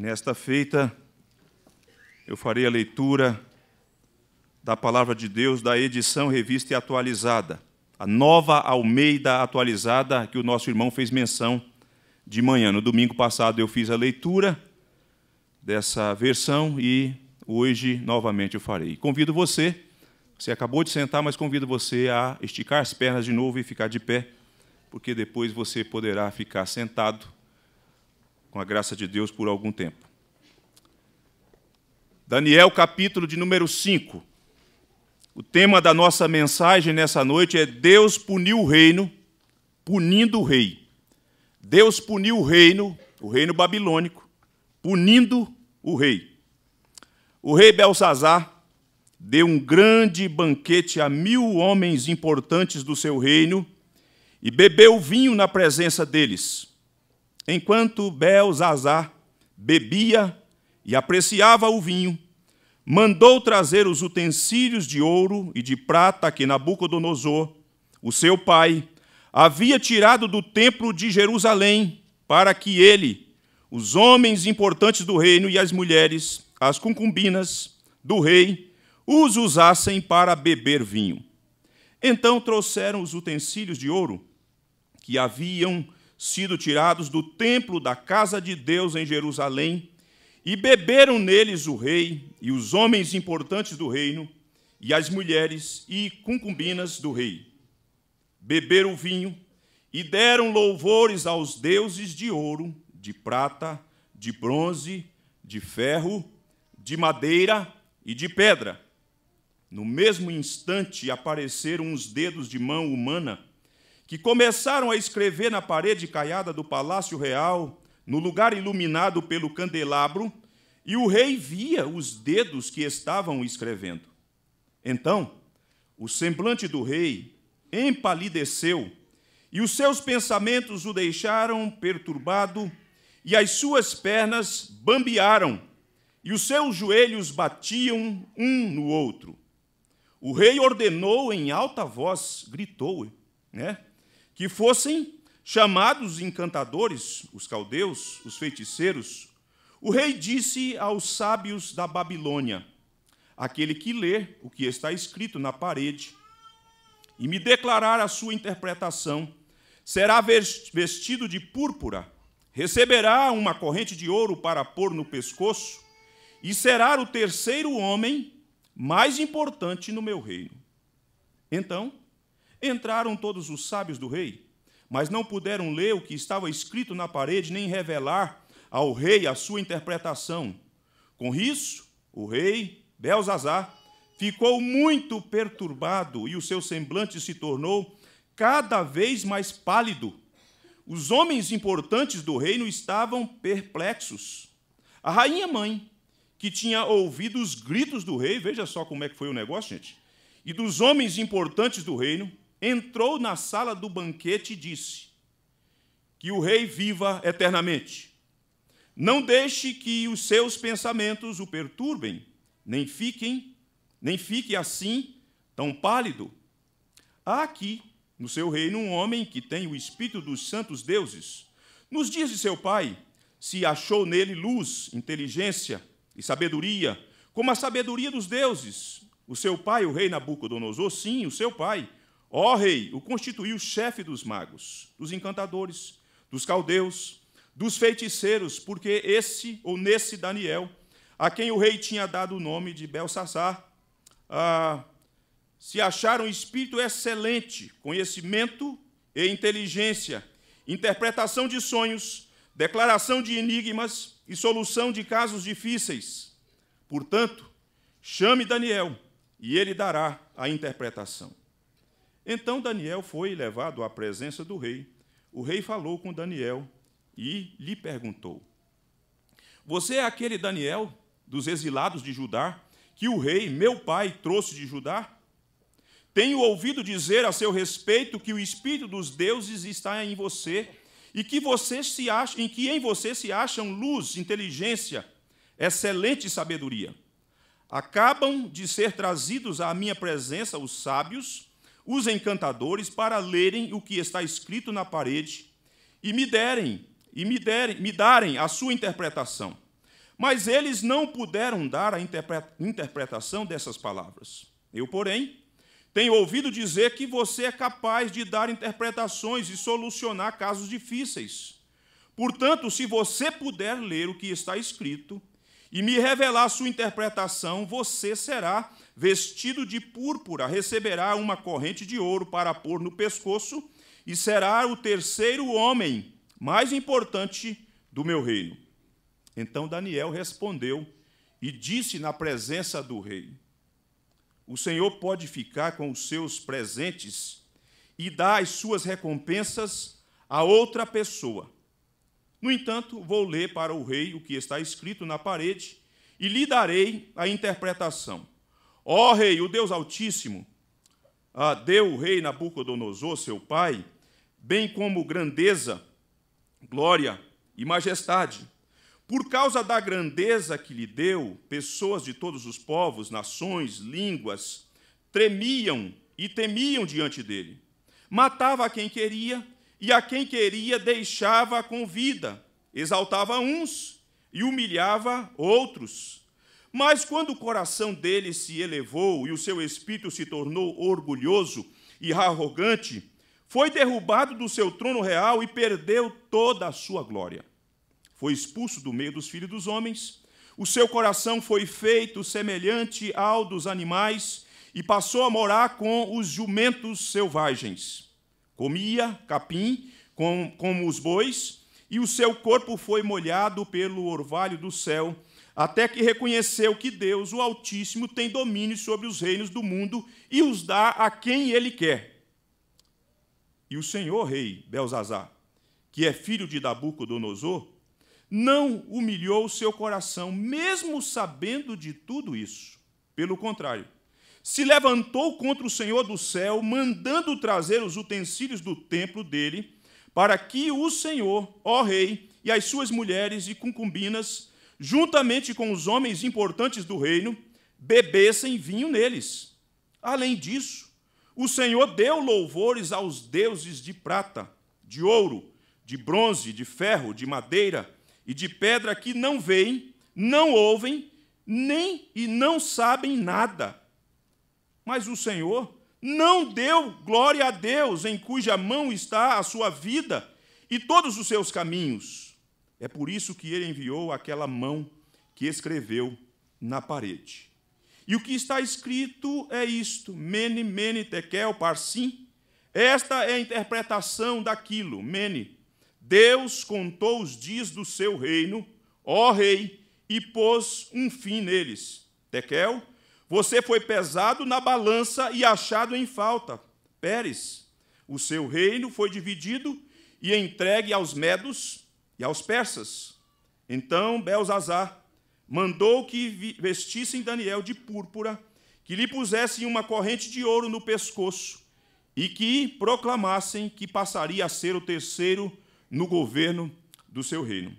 Nesta feita, eu farei a leitura da Palavra de Deus da edição revista e atualizada, a nova Almeida atualizada que o nosso irmão fez menção de manhã. No domingo passado eu fiz a leitura dessa versão e hoje novamente eu farei. Convido você, você acabou de sentar, mas convido você a esticar as pernas de novo e ficar de pé, porque depois você poderá ficar sentado com a graça de Deus, por algum tempo. Daniel, capítulo de número 5. O tema da nossa mensagem nessa noite é Deus puniu o reino, punindo o rei. Deus puniu o reino, o reino babilônico, punindo o rei. O rei Belsazar deu um grande banquete a mil homens importantes do seu reino e bebeu vinho na presença deles enquanto Belzazar bebia e apreciava o vinho, mandou trazer os utensílios de ouro e de prata que Nabucodonosor, o seu pai, havia tirado do templo de Jerusalém, para que ele, os homens importantes do reino e as mulheres, as concubinas do rei, os usassem para beber vinho. Então trouxeram os utensílios de ouro que haviam sido tirados do templo da casa de Deus em Jerusalém, e beberam neles o rei e os homens importantes do reino, e as mulheres e concubinas do rei. Beberam vinho e deram louvores aos deuses de ouro, de prata, de bronze, de ferro, de madeira e de pedra. No mesmo instante apareceram os dedos de mão humana que começaram a escrever na parede caiada do Palácio Real, no lugar iluminado pelo candelabro, e o rei via os dedos que estavam escrevendo. Então, o semblante do rei empalideceu, e os seus pensamentos o deixaram perturbado, e as suas pernas bambearam, e os seus joelhos batiam um no outro. O rei ordenou em alta voz, gritou, né? que fossem chamados encantadores, os caldeus, os feiticeiros, o rei disse aos sábios da Babilônia: aquele que ler o que está escrito na parede e me declarar a sua interpretação, será vestido de púrpura, receberá uma corrente de ouro para pôr no pescoço e será o terceiro homem mais importante no meu reino. Então, Entraram todos os sábios do rei, mas não puderam ler o que estava escrito na parede, nem revelar ao rei a sua interpretação. Com isso, o rei Belzazar ficou muito perturbado e o seu semblante se tornou cada vez mais pálido. Os homens importantes do reino estavam perplexos. A rainha mãe, que tinha ouvido os gritos do rei, veja só como é que foi o negócio, gente, e dos homens importantes do reino, entrou na sala do banquete e disse: Que o rei viva eternamente. Não deixe que os seus pensamentos o perturbem, nem fiquem, nem fique assim tão pálido. Há aqui no seu reino um homem que tem o espírito dos santos deuses. Nos dias de seu pai, se achou nele luz, inteligência e sabedoria, como a sabedoria dos deuses. O seu pai, o rei Nabucodonosor, sim, o seu pai, Ó rei, o constituiu chefe dos magos, dos encantadores, dos caldeus, dos feiticeiros, porque esse ou nesse Daniel, a quem o rei tinha dado o nome de Belsassar, ah, se acharam espírito excelente, conhecimento e inteligência, interpretação de sonhos, declaração de enigmas e solução de casos difíceis. Portanto, chame Daniel e ele dará a interpretação. Então Daniel foi levado à presença do rei. O rei falou com Daniel e lhe perguntou: Você é aquele Daniel dos exilados de Judá que o rei, meu pai, trouxe de Judá? Tenho ouvido dizer a seu respeito que o espírito dos deuses está em você e que você se acha, em que em você se acham luz, inteligência, excelente sabedoria. Acabam de ser trazidos à minha presença os sábios os encantadores para lerem o que está escrito na parede e me derem e me derem me darem a sua interpretação. Mas eles não puderam dar a interpretação dessas palavras. Eu, porém, tenho ouvido dizer que você é capaz de dar interpretações e solucionar casos difíceis. Portanto, se você puder ler o que está escrito e me revelar sua interpretação, você será vestido de púrpura, receberá uma corrente de ouro para pôr no pescoço e será o terceiro homem mais importante do meu reino. Então Daniel respondeu e disse na presença do rei: O Senhor pode ficar com os seus presentes e dar as suas recompensas a outra pessoa. No entanto, vou ler para o rei o que está escrito na parede e lhe darei a interpretação. Ó rei, o Deus Altíssimo, deu o rei Nabucodonosor, seu pai, bem como grandeza, glória e majestade. Por causa da grandeza que lhe deu, pessoas de todos os povos, nações, línguas, tremiam e temiam diante dele. Matava a quem queria e a quem queria deixava com vida. Exaltava uns e humilhava outros. Mas quando o coração dele se elevou e o seu espírito se tornou orgulhoso e arrogante, foi derrubado do seu trono real e perdeu toda a sua glória. Foi expulso do meio dos filhos dos homens, o seu coração foi feito semelhante ao dos animais e passou a morar com os jumentos selvagens. Comia capim como com os bois, e o seu corpo foi molhado pelo orvalho do céu até que reconheceu que Deus, o Altíssimo, tem domínio sobre os reinos do mundo e os dá a quem ele quer. E o Senhor Rei Belzazar, que é filho de Nabucodonosor, não humilhou o seu coração, mesmo sabendo de tudo isso. Pelo contrário, se levantou contra o Senhor do céu, mandando trazer os utensílios do templo dele, para que o Senhor, ó Rei, e as suas mulheres e concubinas juntamente com os homens importantes do reino, bebessem vinho neles. Além disso, o Senhor deu louvores aos deuses de prata, de ouro, de bronze, de ferro, de madeira e de pedra que não veem, não ouvem, nem e não sabem nada. Mas o Senhor não deu glória a Deus, em cuja mão está a sua vida e todos os seus caminhos. É por isso que ele enviou aquela mão que escreveu na parede. E o que está escrito é isto: Mene, Mene, Tekel, Parsim. Esta é a interpretação daquilo. Mene, Deus contou os dias do seu reino, ó rei, e pôs um fim neles. Tekel, você foi pesado na balança e achado em falta. Pérez, o seu reino foi dividido e entregue aos medos e aos persas. Então Belzazar mandou que vestissem Daniel de púrpura, que lhe pusessem uma corrente de ouro no pescoço e que proclamassem que passaria a ser o terceiro no governo do seu reino.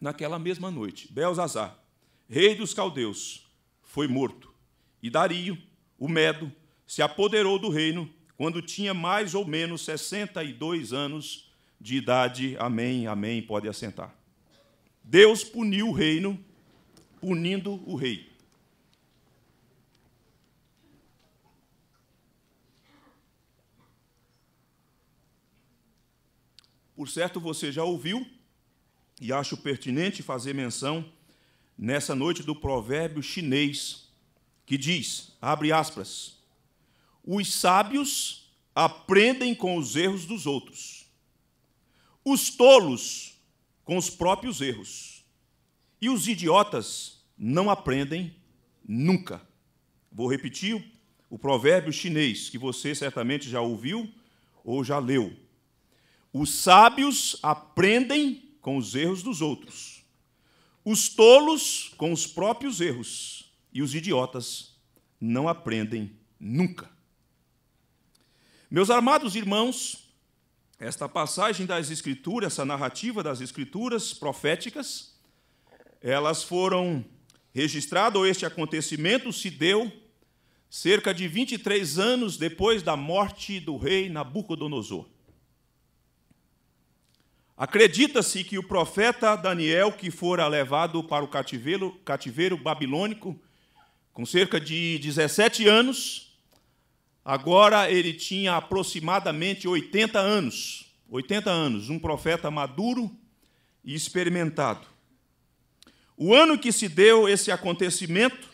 Naquela mesma noite, Belzazar, rei dos caldeus, foi morto, e Dario, o Medo, se apoderou do reino quando tinha mais ou menos 62 anos de idade. Amém, amém. Pode assentar. Deus puniu o reino, punindo o rei. Por certo, você já ouviu e acho pertinente fazer menção nessa noite do provérbio chinês que diz, abre aspas, os sábios aprendem com os erros dos outros os tolos com os próprios erros. E os idiotas não aprendem nunca. Vou repetir o, provérbio chinês que você certamente já ouviu ou já leu. Os sábios aprendem com os erros dos outros. Os tolos com os próprios erros. E os idiotas não aprendem nunca. Meus amados irmãos, esta passagem das Escrituras, essa narrativa das Escrituras proféticas, elas foram registradas, ou este acontecimento se deu cerca de 23 anos depois da morte do rei Nabucodonosor. Acredita-se que o profeta Daniel, que fora levado para o cativeiro, cativeiro babilônico, com cerca de 17 anos, Agora ele tinha aproximadamente 80 anos. 80 anos, um profeta maduro e experimentado. O ano que se deu esse acontecimento,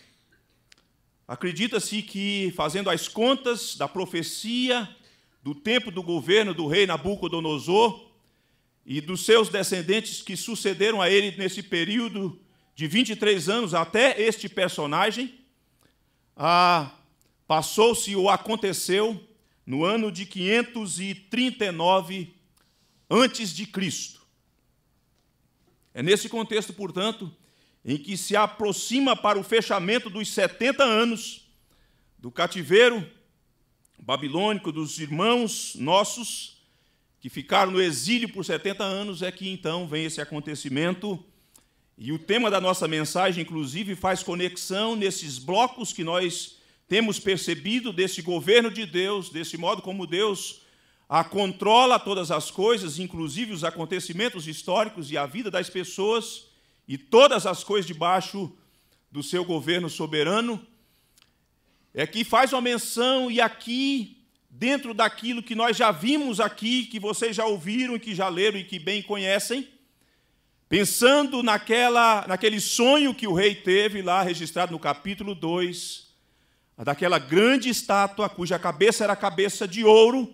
acredita-se que, fazendo as contas da profecia do tempo do governo do rei Nabucodonosor e dos seus descendentes que sucederam a ele nesse período de 23 anos até este personagem, a Passou-se ou aconteceu no ano de 539 antes de Cristo. É nesse contexto, portanto, em que se aproxima para o fechamento dos 70 anos do cativeiro babilônico dos irmãos nossos que ficaram no exílio por 70 anos, é que então vem esse acontecimento. E o tema da nossa mensagem, inclusive, faz conexão nesses blocos que nós temos percebido desse governo de Deus, desse modo como Deus a controla todas as coisas, inclusive os acontecimentos históricos e a vida das pessoas e todas as coisas debaixo do seu governo soberano, é que faz uma menção e aqui, dentro daquilo que nós já vimos aqui, que vocês já ouviram e que já leram e que bem conhecem, pensando naquela, naquele sonho que o rei teve lá registrado no capítulo 2, daquela grande estátua cuja cabeça era cabeça de ouro.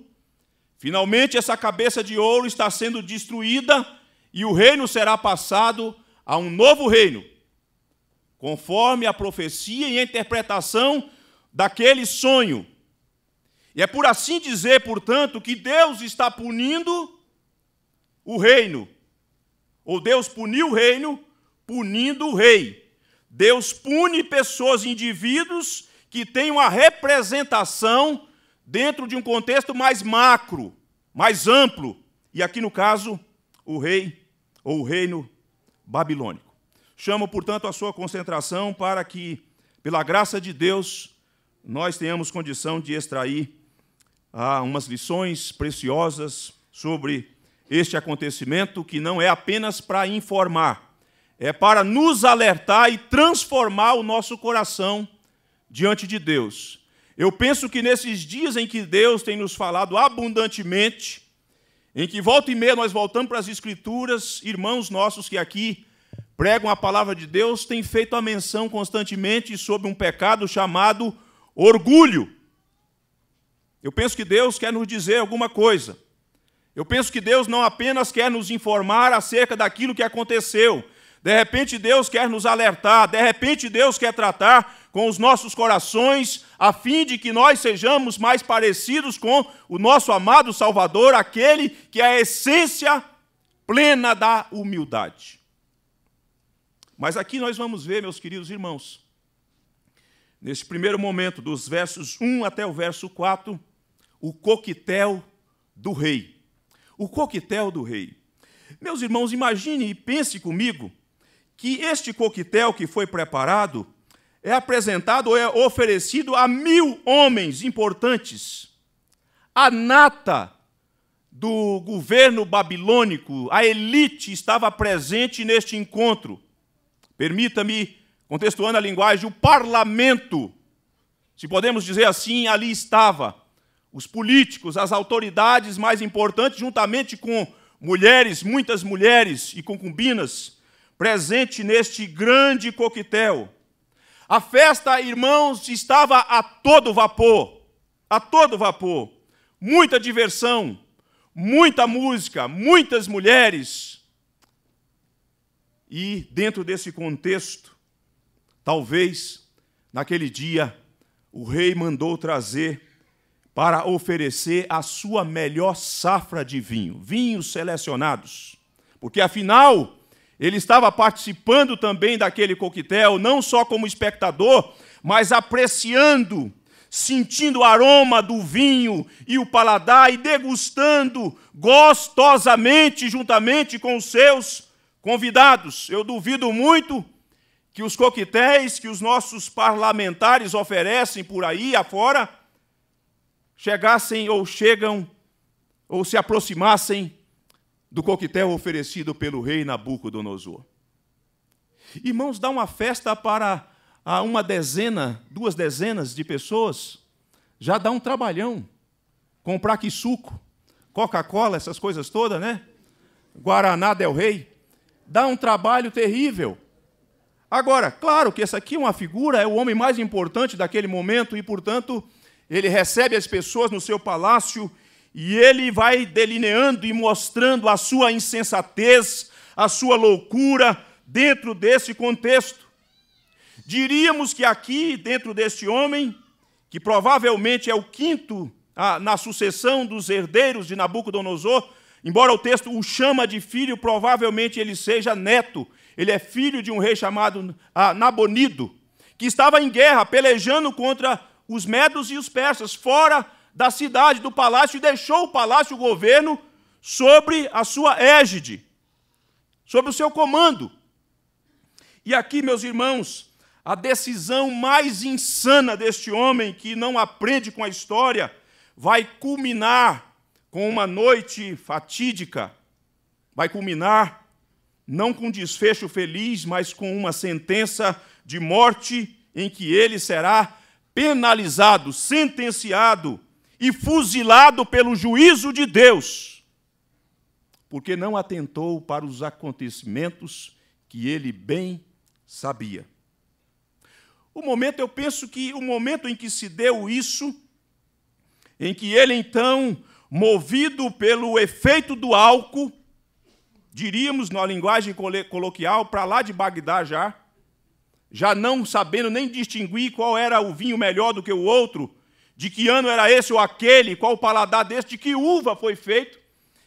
Finalmente, essa cabeça de ouro está sendo destruída e o reino será passado a um novo reino, conforme a profecia e a interpretação daquele sonho. E é por assim dizer, portanto, que Deus está punindo o reino, ou Deus puniu o reino punindo o rei. Deus pune pessoas, indivíduos que tem uma representação dentro de um contexto mais macro, mais amplo, e aqui no caso, o rei ou o reino babilônico. Chamo, portanto, a sua concentração para que, pela graça de Deus, nós tenhamos condição de extrair ah, umas lições preciosas sobre este acontecimento, que não é apenas para informar, é para nos alertar e transformar o nosso coração diante de Deus. Eu penso que nesses dias em que Deus tem nos falado abundantemente, em que volta e meia nós voltamos para as Escrituras, irmãos nossos que aqui pregam a palavra de Deus têm feito a menção constantemente sobre um pecado chamado orgulho. Eu penso que Deus quer nos dizer alguma coisa. Eu penso que Deus não apenas quer nos informar acerca daquilo que aconteceu, de repente Deus quer nos alertar, de repente Deus quer tratar com os nossos corações, a fim de que nós sejamos mais parecidos com o nosso amado Salvador, aquele que é a essência plena da humildade. Mas aqui nós vamos ver, meus queridos irmãos, nesse primeiro momento, dos versos 1 até o verso 4, o coquetel do rei. O coquetel do rei. Meus irmãos, imagine e pense comigo que este coquetel que foi preparado é apresentado ou é oferecido a mil homens importantes. A nata do governo babilônico, a elite estava presente neste encontro. Permita-me, contextuando a linguagem, o parlamento, se podemos dizer assim, ali estava. Os políticos, as autoridades mais importantes, juntamente com mulheres, muitas mulheres e concubinas, presente neste grande coquetel. A festa, irmãos, estava a todo vapor, a todo vapor. Muita diversão, muita música, muitas mulheres. E dentro desse contexto, talvez naquele dia o rei mandou trazer para oferecer a sua melhor safra de vinho, vinhos selecionados. Porque afinal, ele estava participando também daquele coquetel, não só como espectador, mas apreciando, sentindo o aroma do vinho e o paladar e degustando gostosamente juntamente com os seus convidados. Eu duvido muito que os coquetéis que os nossos parlamentares oferecem por aí afora chegassem ou chegam ou se aproximassem do coquetel oferecido pelo rei Nabucodonosor. Irmãos, dá uma festa para uma dezena, duas dezenas de pessoas, já dá um trabalhão. Comprar que suco, Coca-Cola, essas coisas todas, né? Guaraná Del Rey, dá um trabalho terrível. Agora, claro que essa aqui é uma figura, é o homem mais importante daquele momento e, portanto, ele recebe as pessoas no seu palácio e ele vai delineando e mostrando a sua insensatez, a sua loucura dentro desse contexto. Diríamos que aqui, dentro deste homem, que provavelmente é o quinto ah, na sucessão dos herdeiros de Nabucodonosor, embora o texto o chama de filho, provavelmente ele seja neto. Ele é filho de um rei chamado ah, Nabonido, que estava em guerra, pelejando contra os medos e os persas, fora da cidade, do palácio, e deixou o palácio, o governo, sobre a sua égide, sobre o seu comando. E aqui, meus irmãos, a decisão mais insana deste homem que não aprende com a história vai culminar com uma noite fatídica, vai culminar não com desfecho feliz, mas com uma sentença de morte em que ele será penalizado, sentenciado e fuzilado pelo juízo de Deus, porque não atentou para os acontecimentos que ele bem sabia. O momento, eu penso que o momento em que se deu isso, em que ele então, movido pelo efeito do álcool, diríamos na linguagem coloquial, para lá de Bagdá já, já não sabendo nem distinguir qual era o vinho melhor do que o outro, de que ano era esse ou aquele, qual o paladar deste, de que uva foi feito,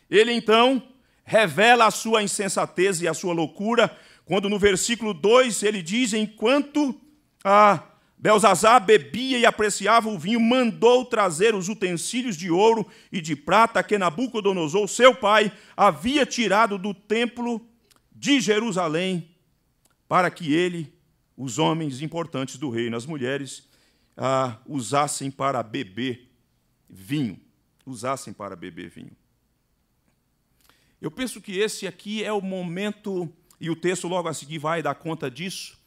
ele então revela a sua insensatez e a sua loucura, quando no versículo 2 ele diz: Enquanto a Belzazar bebia e apreciava o vinho, mandou trazer os utensílios de ouro e de prata que Nabucodonosor, seu pai, havia tirado do templo de Jerusalém, para que ele, os homens importantes do reino, as mulheres ah, usassem para beber vinho. Usassem para beber vinho. Eu penso que esse aqui é o momento, e o texto logo a seguir vai dar conta disso,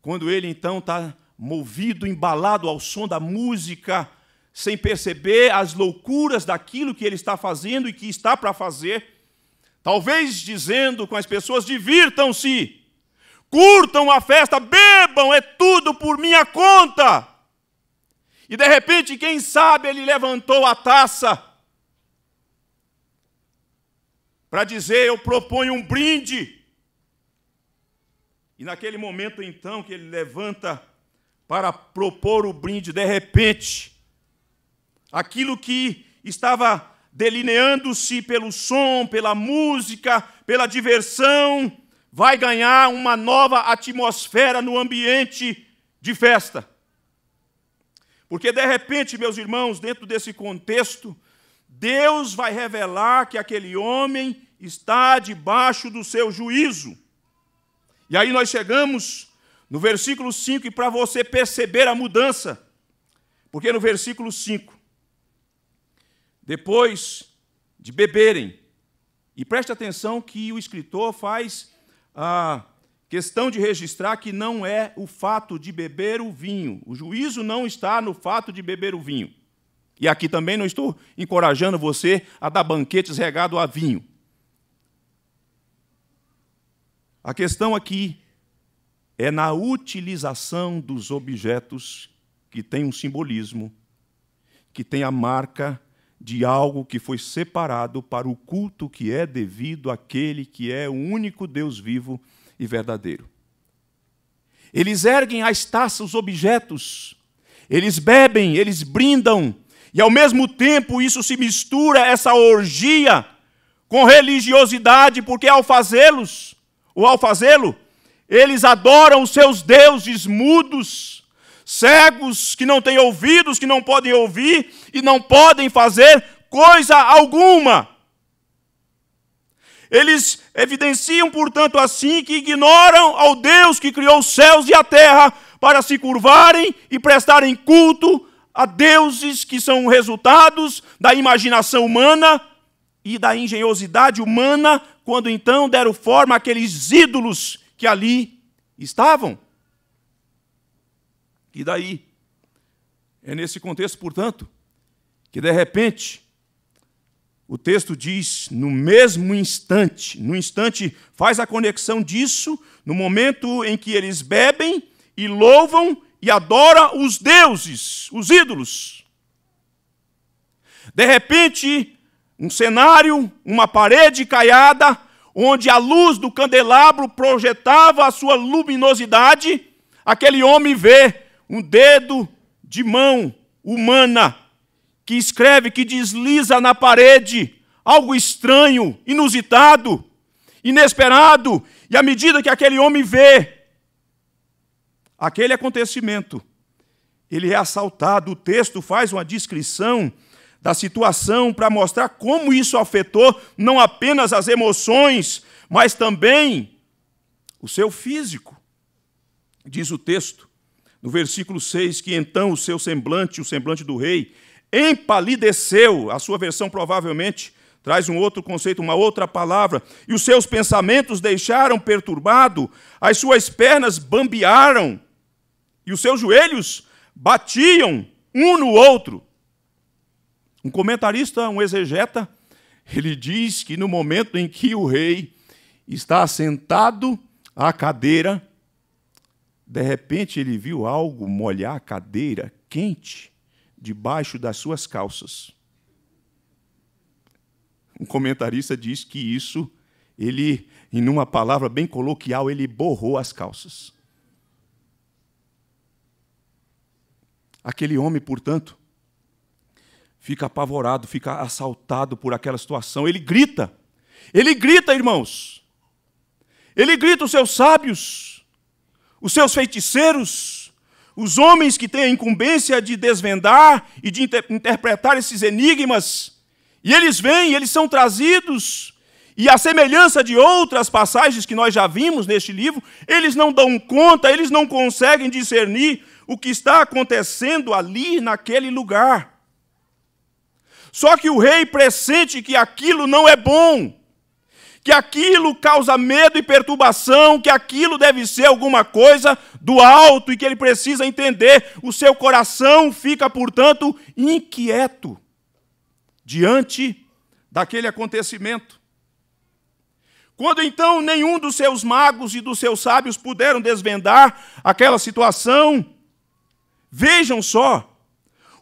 quando ele então está movido, embalado ao som da música, sem perceber as loucuras daquilo que ele está fazendo e que está para fazer, talvez dizendo com as pessoas: divirtam-se, curtam a festa, bebam, é tudo por minha conta. E de repente, quem sabe, ele levantou a taça para dizer: Eu proponho um brinde. E naquele momento, então, que ele levanta para propor o brinde, de repente, aquilo que estava delineando-se pelo som, pela música, pela diversão, vai ganhar uma nova atmosfera no ambiente de festa. Porque de repente, meus irmãos, dentro desse contexto, Deus vai revelar que aquele homem está debaixo do seu juízo. E aí nós chegamos no versículo 5, e para você perceber a mudança, porque no versículo 5, depois de beberem, e preste atenção que o escritor faz a Questão de registrar que não é o fato de beber o vinho. O juízo não está no fato de beber o vinho. E aqui também não estou encorajando você a dar banquetes regados a vinho. A questão aqui é na utilização dos objetos que tem um simbolismo, que tem a marca de algo que foi separado para o culto que é devido àquele que é o único Deus vivo e verdadeiro. Eles erguem as taças os objetos, eles bebem, eles brindam, e ao mesmo tempo isso se mistura, essa orgia, com religiosidade, porque ao fazê-los, ou ao fazê-lo, eles adoram os seus deuses mudos, cegos que não têm ouvidos, que não podem ouvir e não podem fazer coisa alguma. Eles evidenciam, portanto, assim que ignoram ao Deus que criou os céus e a terra para se curvarem e prestarem culto a deuses que são resultados da imaginação humana e da engenhosidade humana, quando então deram forma àqueles ídolos que ali estavam. E daí? É nesse contexto, portanto, que de repente o texto diz, no mesmo instante, no instante, faz a conexão disso, no momento em que eles bebem e louvam e adoram os deuses, os ídolos. De repente, um cenário, uma parede caiada, onde a luz do candelabro projetava a sua luminosidade, aquele homem vê um dedo de mão humana que escreve, que desliza na parede algo estranho, inusitado, inesperado, e à medida que aquele homem vê aquele acontecimento, ele é assaltado. O texto faz uma descrição da situação para mostrar como isso afetou não apenas as emoções, mas também o seu físico. Diz o texto, no versículo 6, que então o seu semblante, o semblante do rei, empalideceu. A sua versão provavelmente traz um outro conceito, uma outra palavra. E os seus pensamentos deixaram perturbado, as suas pernas bambearam, e os seus joelhos batiam um no outro. Um comentarista, um exegeta, ele diz que no momento em que o rei está sentado à cadeira, de repente ele viu algo molhar a cadeira quente debaixo das suas calças. Um comentarista diz que isso, ele, em uma palavra bem coloquial, ele borrou as calças. Aquele homem, portanto, fica apavorado, fica assaltado por aquela situação. Ele grita, ele grita, irmãos. Ele grita os seus sábios, os seus feiticeiros, os homens que têm a incumbência de desvendar e de inter interpretar esses enigmas, e eles vêm, eles são trazidos, e à semelhança de outras passagens que nós já vimos neste livro, eles não dão conta, eles não conseguem discernir o que está acontecendo ali naquele lugar. Só que o rei pressente que aquilo não é bom que aquilo causa medo e perturbação, que aquilo deve ser alguma coisa do alto e que ele precisa entender. O seu coração fica, portanto, inquieto diante daquele acontecimento. Quando então nenhum dos seus magos e dos seus sábios puderam desvendar aquela situação, vejam só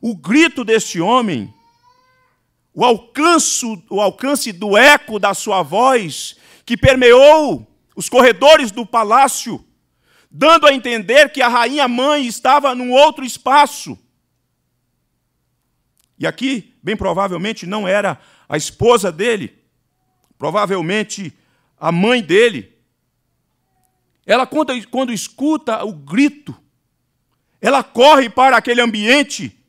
o grito deste homem o alcance, o alcance do eco da sua voz que permeou os corredores do palácio, dando a entender que a rainha mãe estava num outro espaço. E aqui, bem provavelmente, não era a esposa dele, provavelmente a mãe dele. Ela, quando, quando escuta o grito, ela corre para aquele ambiente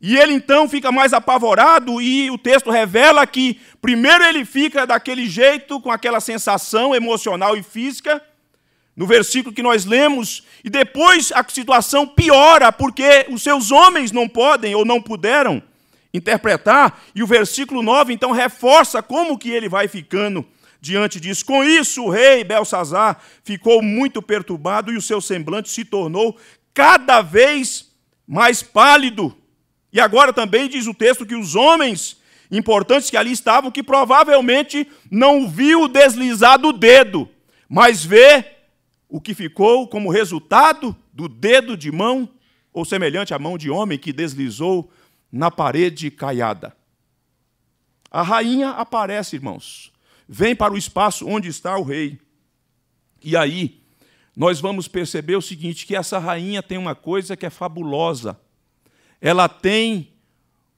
e ele então fica mais apavorado, e o texto revela que primeiro ele fica daquele jeito, com aquela sensação emocional e física, no versículo que nós lemos, e depois a situação piora, porque os seus homens não podem ou não puderam interpretar, e o versículo 9 então reforça como que ele vai ficando diante disso. Com isso, o rei Belsazar ficou muito perturbado e o seu semblante se tornou cada vez mais pálido. E agora também diz o texto que os homens importantes que ali estavam, que provavelmente não viu deslizar do dedo, mas vê o que ficou como resultado do dedo de mão, ou semelhante à mão de homem que deslizou na parede caiada. A rainha aparece, irmãos, vem para o espaço onde está o rei. E aí, nós vamos perceber o seguinte: que essa rainha tem uma coisa que é fabulosa ela tem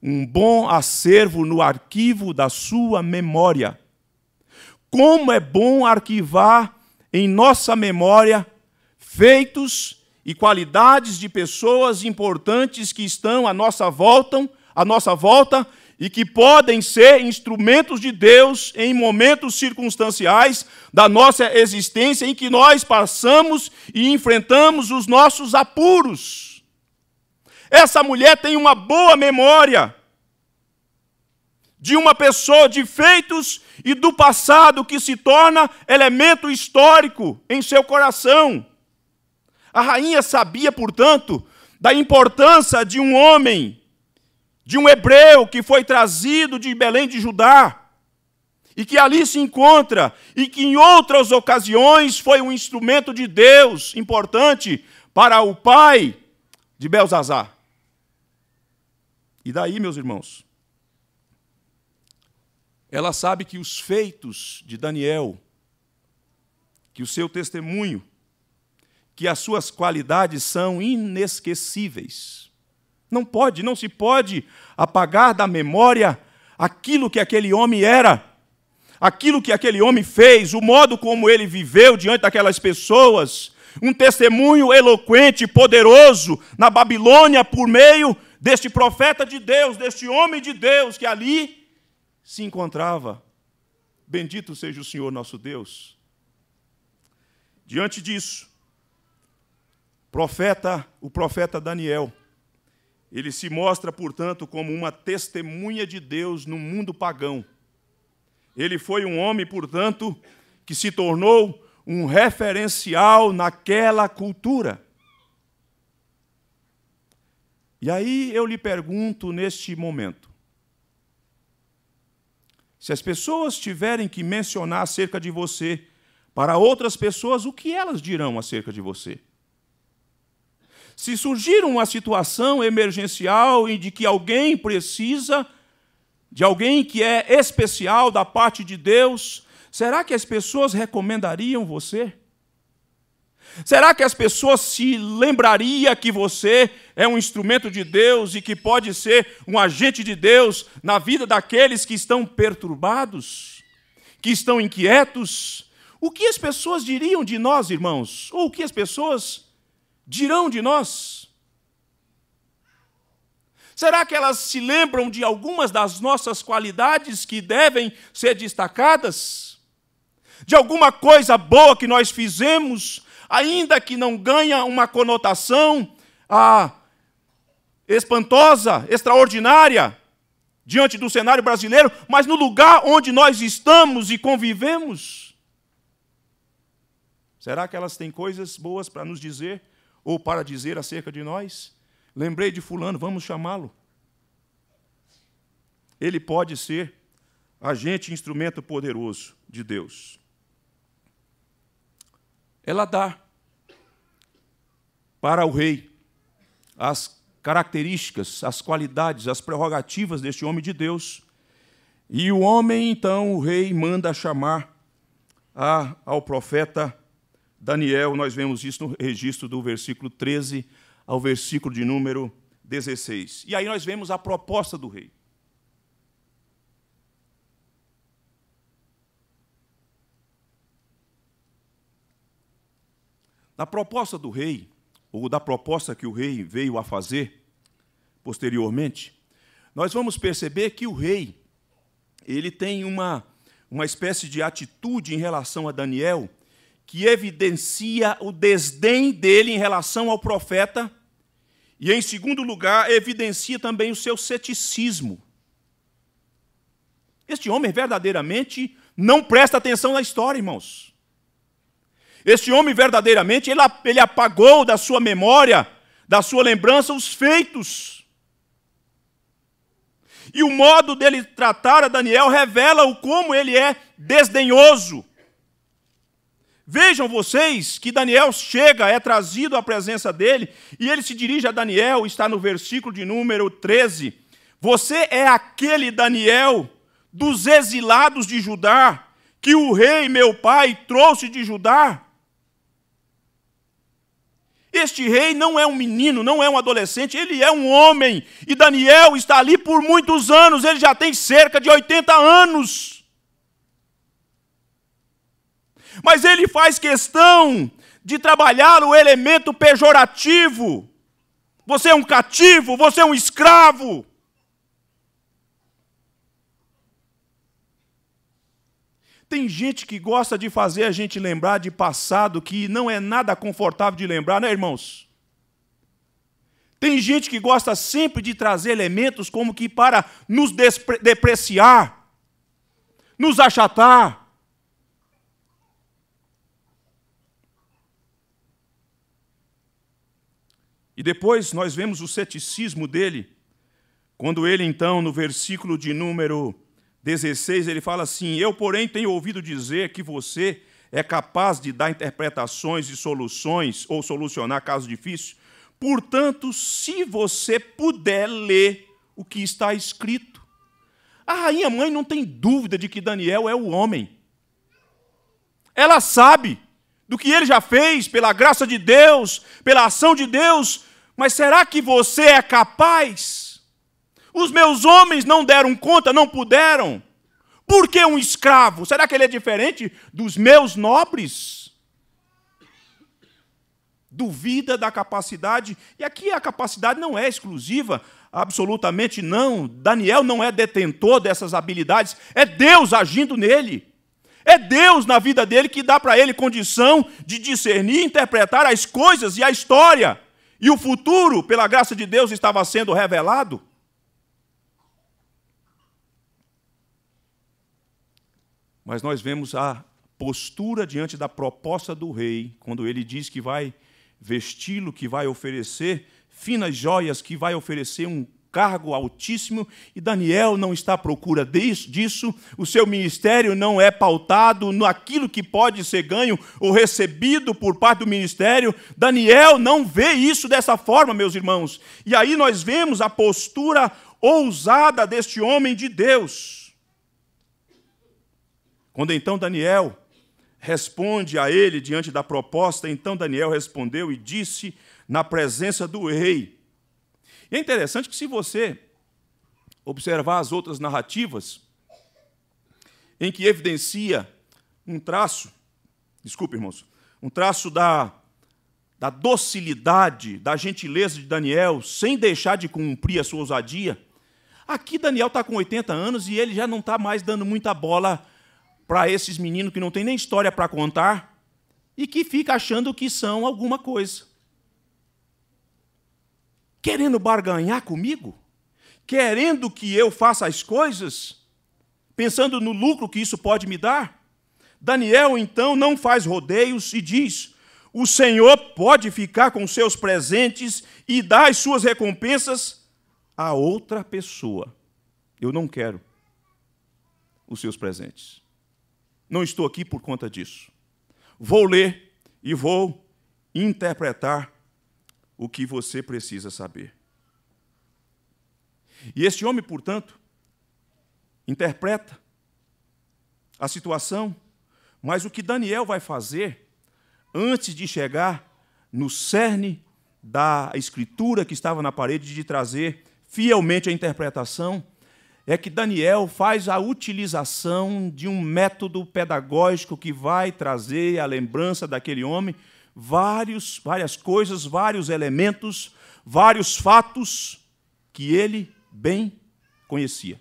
um bom acervo no arquivo da sua memória. Como é bom arquivar em nossa memória feitos e qualidades de pessoas importantes que estão à nossa volta, à nossa volta e que podem ser instrumentos de Deus em momentos circunstanciais da nossa existência em que nós passamos e enfrentamos os nossos apuros. Essa mulher tem uma boa memória de uma pessoa de feitos e do passado que se torna elemento histórico em seu coração. A rainha sabia, portanto, da importância de um homem, de um hebreu que foi trazido de Belém de Judá e que ali se encontra e que em outras ocasiões foi um instrumento de Deus importante para o pai de Belzazar. E daí, meus irmãos, ela sabe que os feitos de Daniel, que o seu testemunho, que as suas qualidades são inesquecíveis. Não pode, não se pode apagar da memória aquilo que aquele homem era, aquilo que aquele homem fez, o modo como ele viveu diante daquelas pessoas, um testemunho eloquente, poderoso na Babilônia por meio deste profeta de Deus, deste homem de Deus que ali se encontrava. Bendito seja o Senhor nosso Deus. Diante disso, profeta, o profeta Daniel, ele se mostra, portanto, como uma testemunha de Deus no mundo pagão. Ele foi um homem, portanto, que se tornou um referencial naquela cultura. E aí eu lhe pergunto neste momento: se as pessoas tiverem que mencionar acerca de você para outras pessoas, o que elas dirão acerca de você? Se surgir uma situação emergencial em que alguém precisa de alguém que é especial da parte de Deus, será que as pessoas recomendariam você? Será que as pessoas se lembrariam que você é um instrumento de Deus e que pode ser um agente de Deus na vida daqueles que estão perturbados, que estão inquietos? O que as pessoas diriam de nós, irmãos? Ou o que as pessoas dirão de nós? Será que elas se lembram de algumas das nossas qualidades que devem ser destacadas? De alguma coisa boa que nós fizemos, ainda que não ganha uma conotação ah, espantosa, extraordinária, diante do cenário brasileiro, mas no lugar onde nós estamos e convivemos? Será que elas têm coisas boas para nos dizer ou para dizer acerca de nós? Lembrei de Fulano, vamos chamá-lo. Ele pode ser agente, instrumento poderoso de Deus ela dá para o rei as características, as qualidades, as prerrogativas deste homem de Deus. E o homem, então, o rei manda chamar a, ao profeta Daniel. Nós vemos isso no registro do versículo 13 ao versículo de número 16. E aí nós vemos a proposta do rei. Na proposta do rei, ou da proposta que o rei veio a fazer posteriormente, nós vamos perceber que o rei ele tem uma, uma espécie de atitude em relação a Daniel que evidencia o desdém dele em relação ao profeta e, em segundo lugar, evidencia também o seu ceticismo. Este homem verdadeiramente não presta atenção na história, irmãos. Este homem verdadeiramente, ele, ele apagou da sua memória, da sua lembrança, os feitos. E o modo dele tratar a Daniel revela o como ele é desdenhoso. Vejam vocês que Daniel chega, é trazido à presença dele, e ele se dirige a Daniel, está no versículo de número 13. Você é aquele Daniel dos exilados de Judá, que o rei meu pai trouxe de Judá? Este rei não é um menino, não é um adolescente, ele é um homem. E Daniel está ali por muitos anos, ele já tem cerca de 80 anos. Mas ele faz questão de trabalhar o elemento pejorativo. Você é um cativo, você é um escravo. Tem gente que gosta de fazer a gente lembrar de passado que não é nada confortável de lembrar, né, irmãos? Tem gente que gosta sempre de trazer elementos como que para nos depreciar, nos achatar. E depois nós vemos o ceticismo dele, quando ele, então, no versículo de número 16, ele fala assim: Eu, porém, tenho ouvido dizer que você é capaz de dar interpretações e soluções, ou solucionar casos difíceis. Portanto, se você puder ler o que está escrito. A rainha mãe não tem dúvida de que Daniel é o homem. Ela sabe do que ele já fez pela graça de Deus, pela ação de Deus, mas será que você é capaz? Os meus homens não deram conta, não puderam. Por que um escravo? Será que ele é diferente dos meus nobres? Duvida da capacidade, e aqui a capacidade não é exclusiva, absolutamente não. Daniel não é detentor dessas habilidades, é Deus agindo nele. É Deus na vida dele que dá para ele condição de discernir, interpretar as coisas e a história. E o futuro, pela graça de Deus, estava sendo revelado. mas nós vemos a postura diante da proposta do rei, quando ele diz que vai vesti-lo, que vai oferecer finas joias, que vai oferecer um cargo altíssimo, e Daniel não está à procura disso, o seu ministério não é pautado naquilo que pode ser ganho ou recebido por parte do ministério. Daniel não vê isso dessa forma, meus irmãos. E aí nós vemos a postura ousada deste homem de Deus. Quando então Daniel responde a ele diante da proposta, então Daniel respondeu e disse na presença do rei. E é interessante que, se você observar as outras narrativas, em que evidencia um traço, desculpe, irmãos, um traço da, da docilidade, da gentileza de Daniel, sem deixar de cumprir a sua ousadia. Aqui Daniel está com 80 anos e ele já não está mais dando muita bola para esses meninos que não tem nem história para contar e que fica achando que são alguma coisa. Querendo barganhar comigo? Querendo que eu faça as coisas? Pensando no lucro que isso pode me dar? Daniel então não faz rodeios e diz: O Senhor pode ficar com seus presentes e dar as suas recompensas a outra pessoa. Eu não quero os seus presentes não estou aqui por conta disso. Vou ler e vou interpretar o que você precisa saber. E este homem, portanto, interpreta a situação, mas o que Daniel vai fazer antes de chegar no cerne da escritura que estava na parede, de trazer fielmente a interpretação, é que Daniel faz a utilização de um método pedagógico que vai trazer a lembrança daquele homem vários, várias coisas, vários elementos, vários fatos que ele bem conhecia.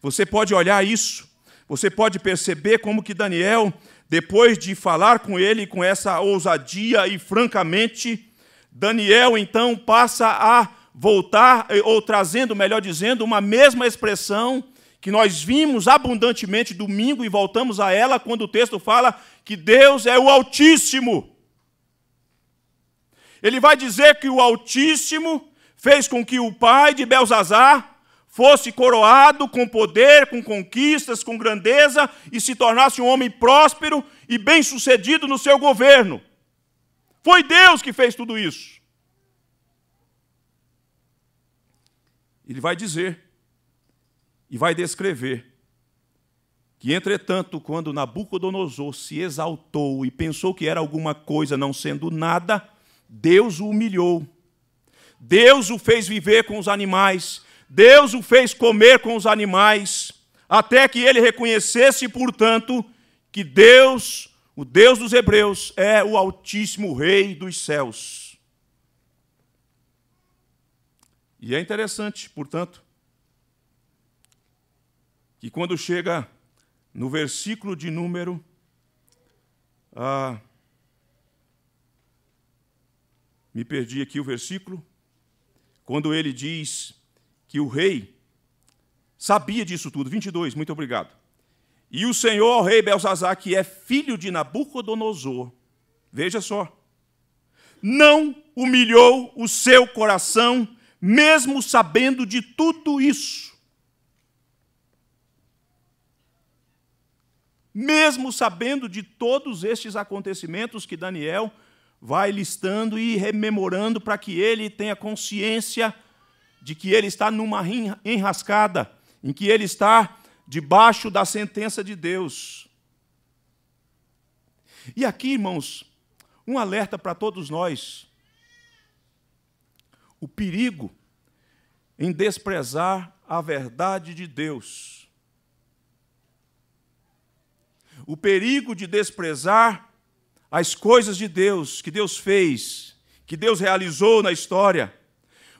Você pode olhar isso, você pode perceber como que Daniel, depois de falar com ele com essa ousadia e francamente, Daniel então passa a voltar, eh, ou trazendo, melhor dizendo, uma mesma expressão que nós vimos abundantemente domingo e voltamos a ela quando o texto fala que Deus é o Altíssimo. Ele vai dizer que o Altíssimo fez com que o pai de Belzazar fosse coroado com poder, com conquistas, com grandeza e se tornasse um homem próspero e bem-sucedido no seu governo. Foi Deus que fez tudo isso. Ele vai dizer e vai descrever que, entretanto, quando Nabucodonosor se exaltou e pensou que era alguma coisa não sendo nada, Deus o humilhou. Deus o fez viver com os animais, Deus o fez comer com os animais, até que ele reconhecesse, portanto, que Deus, o Deus dos Hebreus, é o Altíssimo Rei dos céus. E é interessante, portanto, que quando chega no versículo de número. Ah, me perdi aqui o versículo. Quando ele diz que o rei sabia disso tudo. 22, muito obrigado. E o Senhor, o rei Belsazar, que é filho de Nabucodonosor, veja só, não humilhou o seu coração mesmo sabendo de tudo isso. Mesmo sabendo de todos estes acontecimentos que Daniel vai listando e rememorando para que ele tenha consciência de que ele está numa enrascada, em que ele está debaixo da sentença de Deus. E aqui, irmãos, um alerta para todos nós o perigo em desprezar a verdade de Deus. O perigo de desprezar as coisas de Deus, que Deus fez, que Deus realizou na história.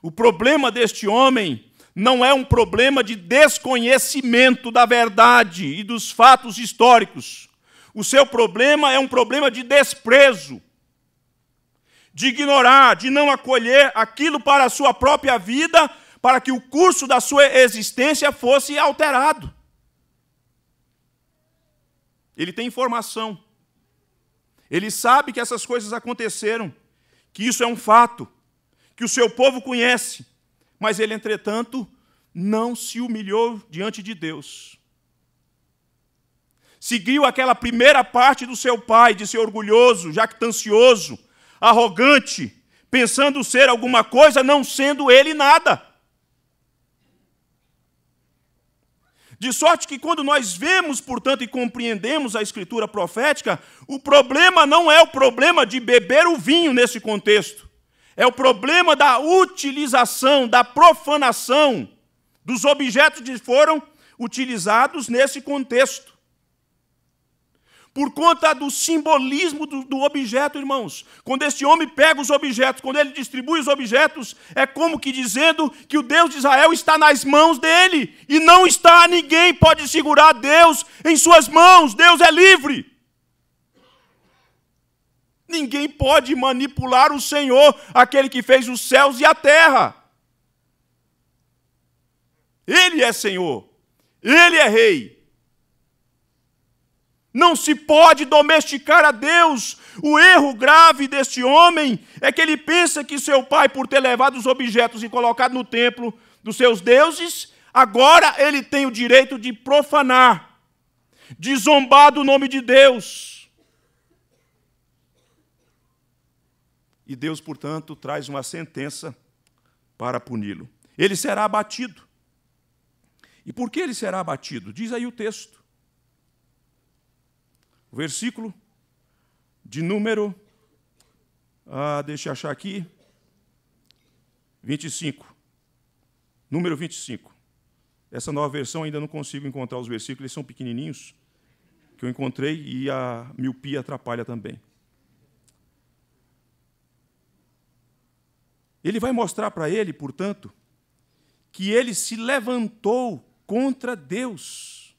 O problema deste homem não é um problema de desconhecimento da verdade e dos fatos históricos. O seu problema é um problema de desprezo de ignorar, de não acolher aquilo para a sua própria vida, para que o curso da sua existência fosse alterado. Ele tem informação. Ele sabe que essas coisas aconteceram, que isso é um fato, que o seu povo conhece, mas ele, entretanto, não se humilhou diante de Deus. Seguiu aquela primeira parte do seu pai, de ser orgulhoso, jactancioso, arrogante, pensando ser alguma coisa, não sendo ele nada. De sorte que quando nós vemos, portanto, e compreendemos a escritura profética, o problema não é o problema de beber o vinho nesse contexto. É o problema da utilização, da profanação dos objetos que foram utilizados nesse contexto por conta do simbolismo do, do, objeto, irmãos. Quando este homem pega os objetos, quando ele distribui os objetos, é como que dizendo que o Deus de Israel está nas mãos dele e não está, ninguém pode segurar Deus em suas mãos, Deus é livre. Ninguém pode manipular o Senhor, aquele que fez os céus e a terra. Ele é Senhor, ele é Rei. Não se pode domesticar a Deus. O erro grave deste homem é que ele pensa que seu pai, por ter levado os objetos e colocado no templo dos seus deuses, agora ele tem o direito de profanar, de zombar do nome de Deus. E Deus, portanto, traz uma sentença para puni-lo. Ele será abatido. E por que ele será abatido? Diz aí o texto versículo de número, ah, deixa eu achar aqui, 25. Número 25. Essa nova versão ainda não consigo encontrar os versículos, eles são pequenininhos, que eu encontrei, e a miopia atrapalha também. Ele vai mostrar para ele, portanto, que ele se levantou contra Deus.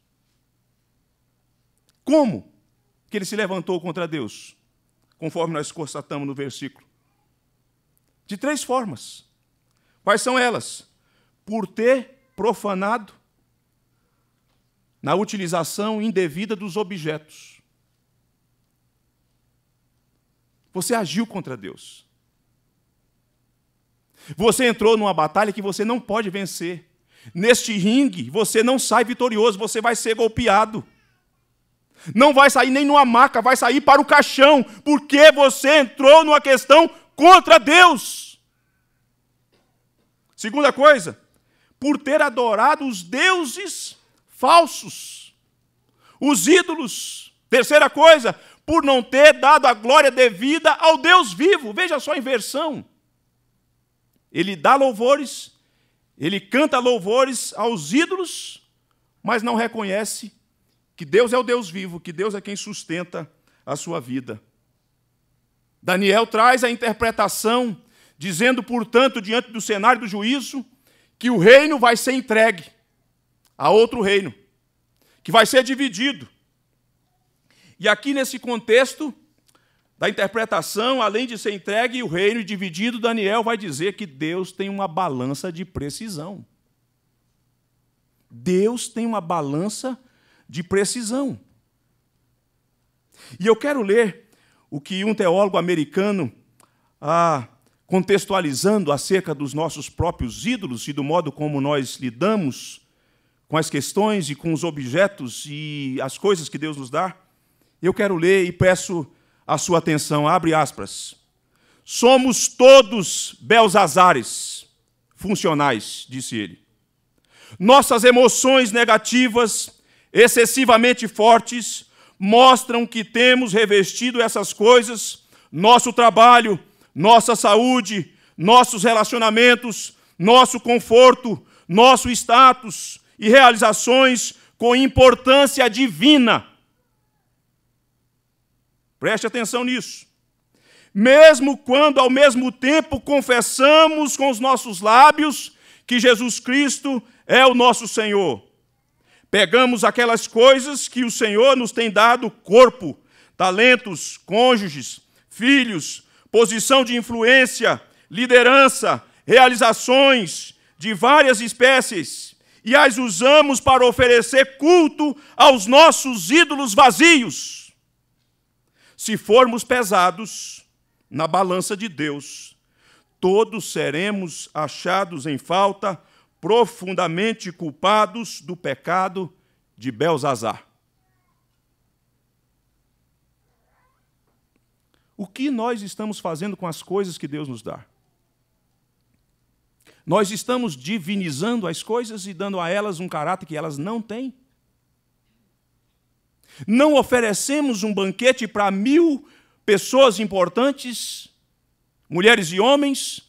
Como? que ele se levantou contra Deus, conforme nós constatamos no versículo. De três formas. Quais são elas? Por ter profanado na utilização indevida dos objetos. Você agiu contra Deus. Você entrou numa batalha que você não pode vencer. Neste ringue, você não sai vitorioso, você vai ser golpeado. Não vai sair nem numa maca, vai sair para o caixão, porque você entrou numa questão contra Deus. Segunda coisa, por ter adorado os deuses falsos, os ídolos. Terceira coisa, por não ter dado a glória devida ao Deus vivo. Veja só a inversão. Ele dá louvores, ele canta louvores aos ídolos, mas não reconhece que Deus é o Deus vivo, que Deus é quem sustenta a sua vida. Daniel traz a interpretação, dizendo, portanto, diante do cenário do juízo, que o reino vai ser entregue a outro reino, que vai ser dividido. E aqui nesse contexto da interpretação, além de ser entregue o reino dividido, Daniel vai dizer que Deus tem uma balança de precisão. Deus tem uma balança de precisão. E eu quero ler o que um teólogo americano, ah, contextualizando acerca dos nossos próprios ídolos e do modo como nós lidamos com as questões e com os objetos e as coisas que Deus nos dá, eu quero ler e peço a sua atenção. Abre aspas. Somos todos belzazares funcionais, disse ele. Nossas emoções negativas excessivamente fortes mostram que temos revestido essas coisas, nosso trabalho, nossa saúde, nossos relacionamentos, nosso conforto, nosso status e realizações com importância divina. Preste atenção nisso. Mesmo quando, ao mesmo tempo, confessamos com os nossos lábios que Jesus Cristo é o nosso Senhor Pegamos aquelas coisas que o Senhor nos tem dado: corpo, talentos, cônjuges, filhos, posição de influência, liderança, realizações de várias espécies, e as usamos para oferecer culto aos nossos ídolos vazios. Se formos pesados na balança de Deus, todos seremos achados em falta profundamente culpados do pecado de Belzazar. O que nós estamos fazendo com as coisas que Deus nos dá? Nós estamos divinizando as coisas e dando a elas um caráter que elas não têm? Não oferecemos um banquete para mil pessoas importantes, mulheres e homens,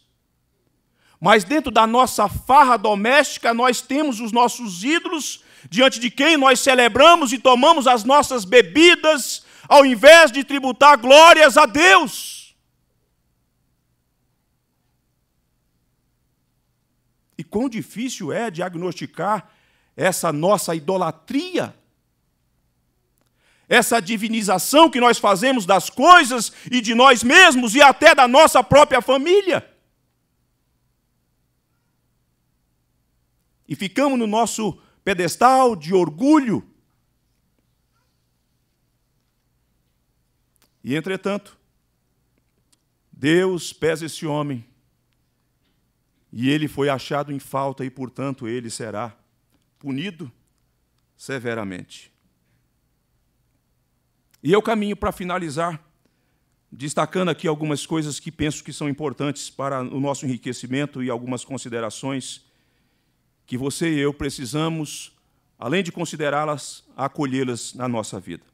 mas dentro da nossa farra doméstica, nós temos os nossos ídolos, diante de quem nós celebramos e tomamos as nossas bebidas, ao invés de tributar glórias a Deus. E quão difícil é diagnosticar essa nossa idolatria essa divinização que nós fazemos das coisas e de nós mesmos e até da nossa própria família. e ficamos no nosso pedestal de orgulho. E entretanto, Deus pesa esse homem, e ele foi achado em falta, e portanto ele será punido severamente. E eu caminho para finalizar, destacando aqui algumas coisas que penso que são importantes para o nosso enriquecimento e algumas considerações que você e eu precisamos, além de considerá-las, acolhê-las na nossa vida.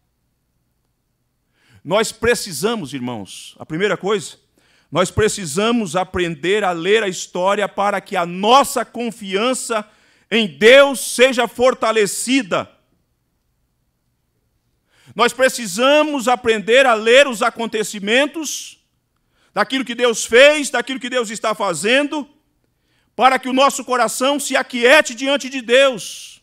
Nós precisamos, irmãos, a primeira coisa, nós precisamos aprender a ler a história para que a nossa confiança em Deus seja fortalecida. Nós precisamos aprender a ler os acontecimentos daquilo que Deus fez, daquilo que Deus está fazendo, para que o nosso coração se aquiete diante de Deus,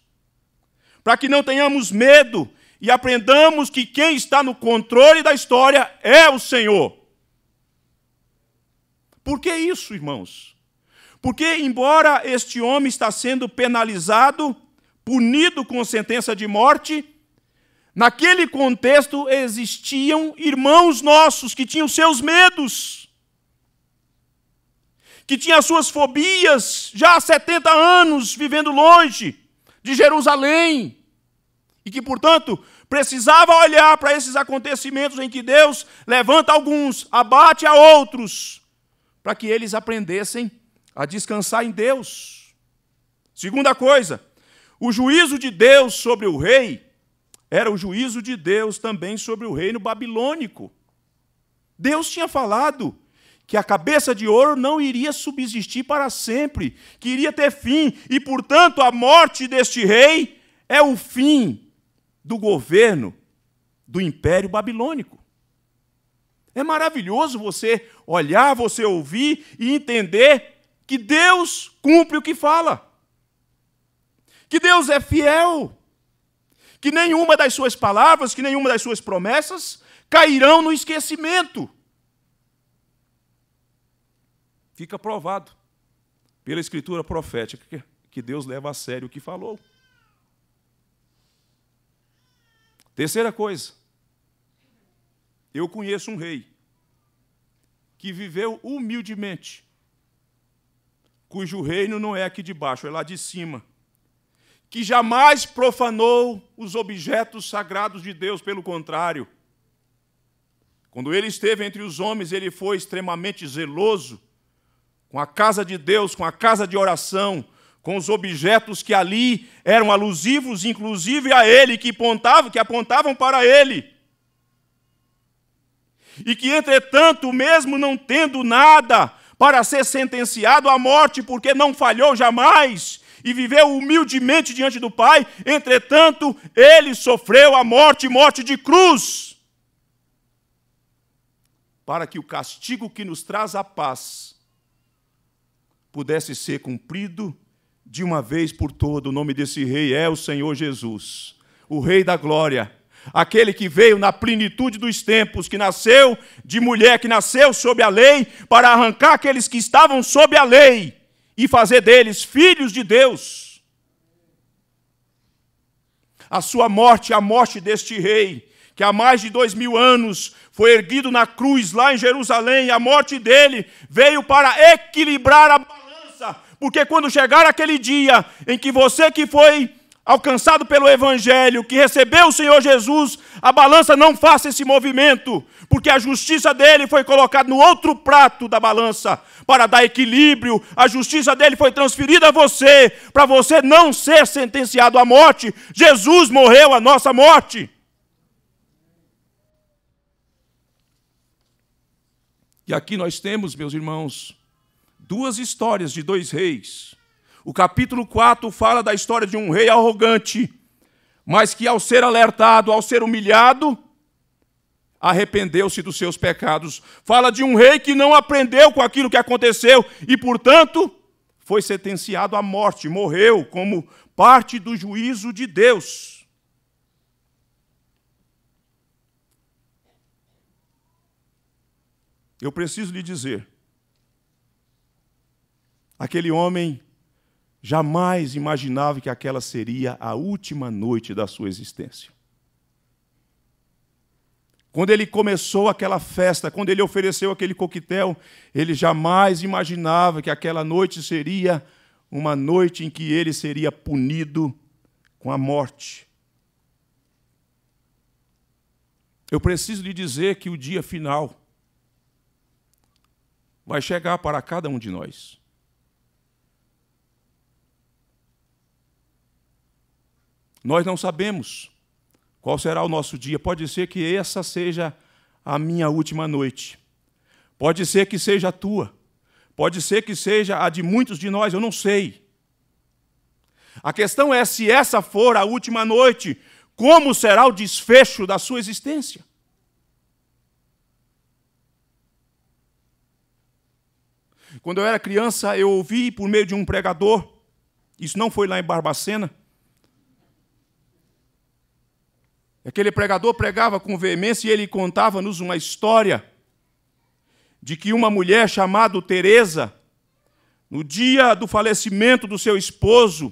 para que não tenhamos medo e aprendamos que quem está no controle da história é o Senhor. Por que isso, irmãos? Porque, embora este homem está sendo penalizado, punido com sentença de morte, naquele contexto existiam irmãos nossos que tinham seus medos que tinha suas fobias já há 70 anos vivendo longe de Jerusalém e que, portanto, precisava olhar para esses acontecimentos em que Deus levanta alguns, abate a outros, para que eles aprendessem a descansar em Deus. Segunda coisa, o juízo de Deus sobre o rei era o juízo de Deus também sobre o reino babilônico. Deus tinha falado que a cabeça de ouro não iria subsistir para sempre, que iria ter fim, e portanto a morte deste rei é o fim do governo do Império Babilônico. É maravilhoso você olhar, você ouvir e entender que Deus cumpre o que fala, que Deus é fiel, que nenhuma das suas palavras, que nenhuma das suas promessas cairão no esquecimento. Fica provado pela escritura profética que Deus leva a sério o que falou. Terceira coisa, eu conheço um rei que viveu humildemente, cujo reino não é aqui de baixo, é lá de cima, que jamais profanou os objetos sagrados de Deus, pelo contrário. Quando ele esteve entre os homens, ele foi extremamente zeloso com a casa de Deus, com a casa de oração, com os objetos que ali eram alusivos, inclusive a ele, que apontavam, que apontavam para ele. E que, entretanto, mesmo não tendo nada para ser sentenciado à morte, porque não falhou jamais, e viveu humildemente diante do Pai, entretanto, ele sofreu a morte, morte de cruz, para que o castigo que nos traz a paz pudesse ser cumprido de uma vez por todas. O nome desse rei é o Senhor Jesus, o Rei da Glória, aquele que veio na plenitude dos tempos, que nasceu de mulher, que nasceu sob a lei, para arrancar aqueles que estavam sob a lei e fazer deles filhos de Deus. A sua morte, a morte deste rei, que há mais de dois mil anos foi erguido na cruz lá em Jerusalém, a morte dele veio para equilibrar a balança porque quando chegar aquele dia em que você que foi alcançado pelo Evangelho, que recebeu o Senhor Jesus, a balança não faça esse movimento, porque a justiça dele foi colocada no outro prato da balança, para dar equilíbrio, a justiça dele foi transferida a você, para você não ser sentenciado à morte. Jesus morreu a nossa morte. E aqui nós temos, meus irmãos, duas histórias de dois reis. O capítulo 4 fala da história de um rei arrogante, mas que, ao ser alertado, ao ser humilhado, arrependeu-se dos seus pecados. Fala de um rei que não aprendeu com aquilo que aconteceu e, portanto, foi sentenciado à morte, morreu como parte do juízo de Deus. Eu preciso lhe dizer Aquele homem jamais imaginava que aquela seria a última noite da sua existência. Quando ele começou aquela festa, quando ele ofereceu aquele coquetel, ele jamais imaginava que aquela noite seria uma noite em que ele seria punido com a morte. Eu preciso lhe dizer que o dia final vai chegar para cada um de nós. Nós não sabemos qual será o nosso dia. Pode ser que essa seja a minha última noite. Pode ser que seja a tua. Pode ser que seja a de muitos de nós, eu não sei. A questão é se essa for a última noite, como será o desfecho da sua existência? Quando eu era criança, eu ouvi por meio de um pregador, isso não foi lá em Barbacena, Aquele pregador pregava com veemência e ele contava-nos uma história de que uma mulher chamada Teresa, no dia do falecimento do seu esposo,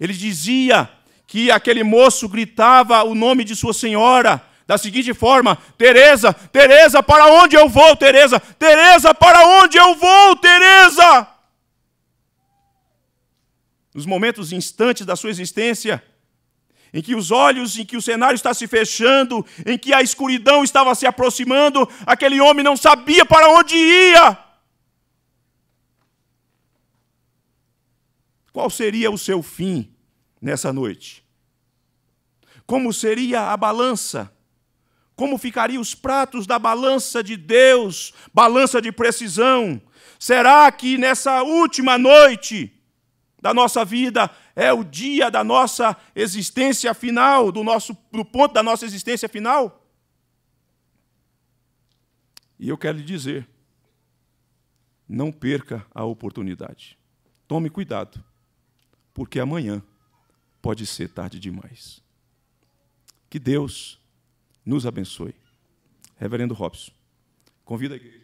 ele dizia que aquele moço gritava o nome de sua senhora da seguinte forma: Teresa, Teresa, para onde eu vou, Teresa? Teresa, para onde eu vou, Teresa? Nos momentos instantes da sua existência, em que os olhos, em que o cenário está se fechando, em que a escuridão estava se aproximando, aquele homem não sabia para onde ia. Qual seria o seu fim nessa noite? Como seria a balança? Como ficariam os pratos da balança de Deus, balança de precisão? Será que nessa última noite da nossa vida é o dia da nossa existência final, do nosso do ponto da nossa existência final? E eu quero lhe dizer, não perca a oportunidade. Tome cuidado, porque amanhã pode ser tarde demais. Que Deus nos abençoe. Reverendo Robson, convida a igreja.